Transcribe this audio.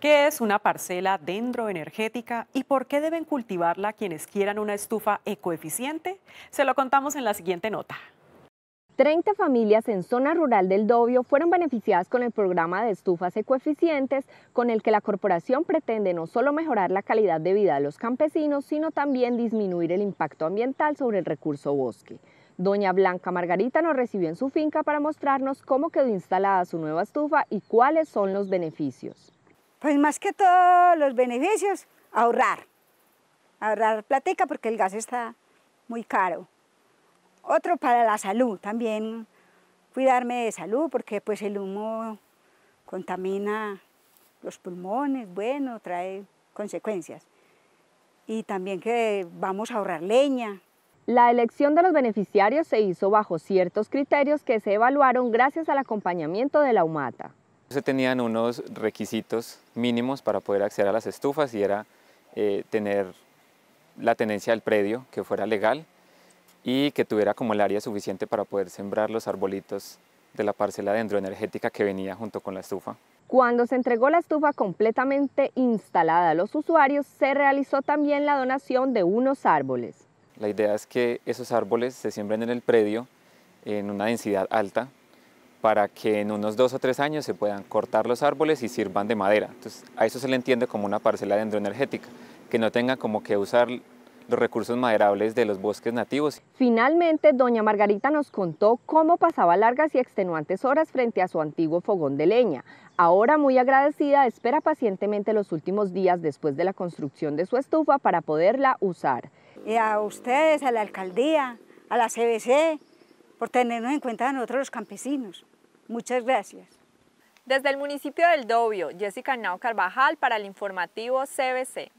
¿Qué es una parcela dendroenergética y por qué deben cultivarla quienes quieran una estufa ecoeficiente? Se lo contamos en la siguiente nota. 30 familias en zona rural del Dobio fueron beneficiadas con el programa de estufas ecoeficientes, con el que la corporación pretende no solo mejorar la calidad de vida de los campesinos, sino también disminuir el impacto ambiental sobre el recurso bosque. Doña Blanca Margarita nos recibió en su finca para mostrarnos cómo quedó instalada su nueva estufa y cuáles son los beneficios. Pues más que todos los beneficios, ahorrar. Ahorrar platica porque el gas está muy caro. Otro para la salud, también cuidarme de salud porque pues el humo contamina los pulmones, bueno, trae consecuencias. Y también que vamos a ahorrar leña. La elección de los beneficiarios se hizo bajo ciertos criterios que se evaluaron gracias al acompañamiento de la UMATA. Se tenían unos requisitos mínimos para poder acceder a las estufas y era eh, tener la tenencia del predio que fuera legal y que tuviera como el área suficiente para poder sembrar los arbolitos de la parcela de dendroenergética que venía junto con la estufa. Cuando se entregó la estufa completamente instalada a los usuarios, se realizó también la donación de unos árboles. La idea es que esos árboles se siembren en el predio en una densidad alta para que en unos dos o tres años se puedan cortar los árboles y sirvan de madera. Entonces, a eso se le entiende como una parcela endroenergética, que no tenga como que usar los recursos maderables de los bosques nativos. Finalmente, doña Margarita nos contó cómo pasaba largas y extenuantes horas frente a su antiguo fogón de leña. Ahora muy agradecida, espera pacientemente los últimos días después de la construcción de su estufa para poderla usar. Y a ustedes, a la alcaldía, a la CBC, por tenernos en cuenta nosotros los campesinos. Muchas gracias. Desde el municipio del Dobio, Jessica Nao Carvajal para el informativo CBC.